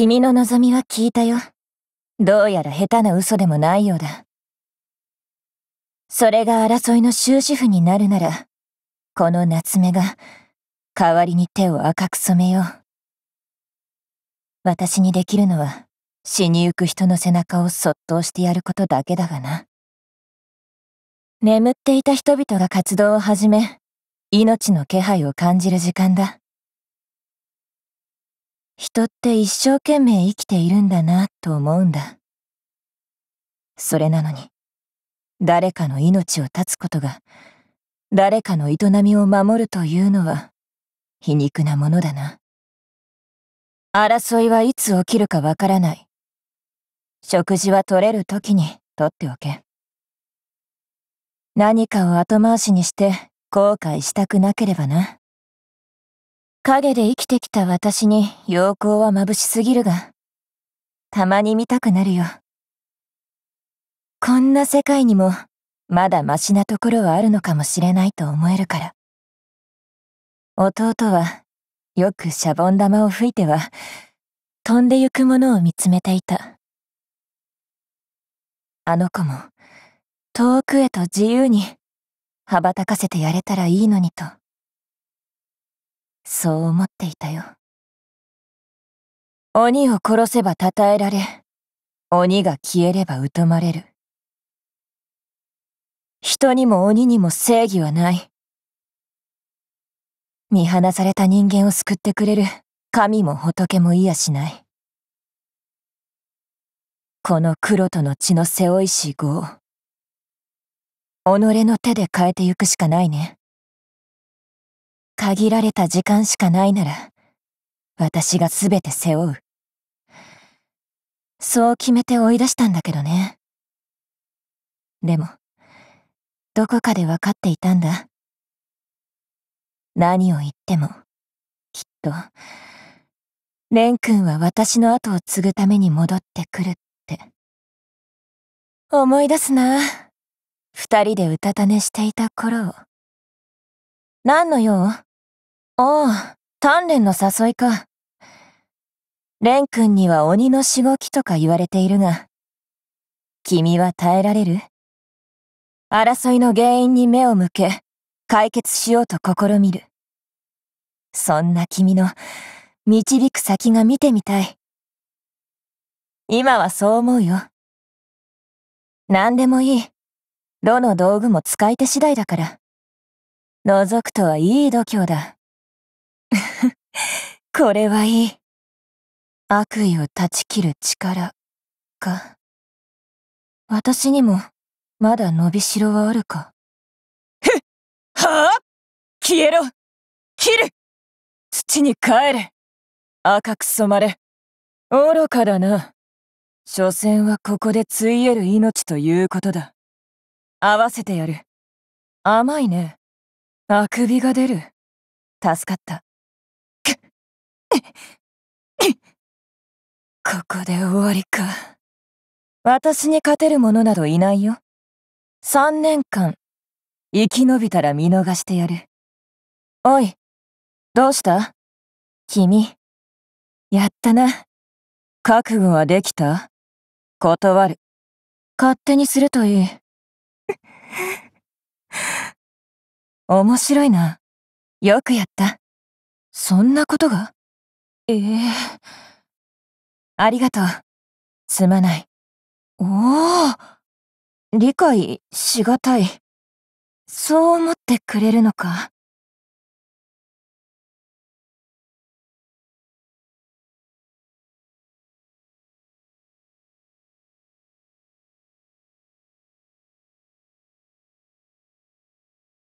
君の望みは聞いたよ。どうやら下手な嘘でもないようだ。それが争いの終止符になるなら、この夏目が、代わりに手を赤く染めよう。私にできるのは、死にゆく人の背中をそっと押してやることだけだがな。眠っていた人々が活動を始め、命の気配を感じる時間だ。人って一生懸命生きているんだなと思うんだ。それなのに、誰かの命を絶つことが、誰かの営みを守るというのは、皮肉なものだな。争いはいつ起きるかわからない。食事は取れる時に取っておけ。何かを後回しにして後悔したくなければな。影で生きてきた私に陽光は眩しすぎるが、たまに見たくなるよ。こんな世界にも、まだマシなところはあるのかもしれないと思えるから。弟は、よくシャボン玉を吹いては、飛んでゆくものを見つめていた。あの子も、遠くへと自由に、羽ばたかせてやれたらいいのにと。そう思っていたよ。鬼を殺せば称えられ、鬼が消えれば疎まれる。人にも鬼にも正義はない。見放された人間を救ってくれる神も仏もいやしない。この黒との血の背負いし号。己の手で変えてゆくしかないね。限られた時間しかないなら、私が全て背負う。そう決めて追い出したんだけどね。でも、どこかで分かっていたんだ。何を言っても、きっと、レン君は私の後を継ぐために戻ってくるって。思い出すな。二人でうたた寝していた頃を。何の用ああ、鍛錬の誘いか。蓮く君には鬼のしごきとか言われているが、君は耐えられる争いの原因に目を向け、解決しようと試みる。そんな君の導く先が見てみたい。今はそう思うよ。何でもいい。どの道具も使い手次第だから。覗くとはいい度胸だ。これはいい。悪意を断ち切る力、か。私にも、まだ伸びしろはあるか。ふっはあ消えろ切る土に帰れ赤く染まれ愚かだな。所詮はここでついえる命ということだ。合わせてやる。甘いね。あくびが出る。助かった。ここで終わりか。私に勝てる者などいないよ。三年間、生き延びたら見逃してやる。おい、どうした君、やったな。覚悟はできた断る。勝手にするといい。面白いな。よくやった。そんなことがええー、ありがとう。すまない。おお、理解しがたい。そう思ってくれるのか。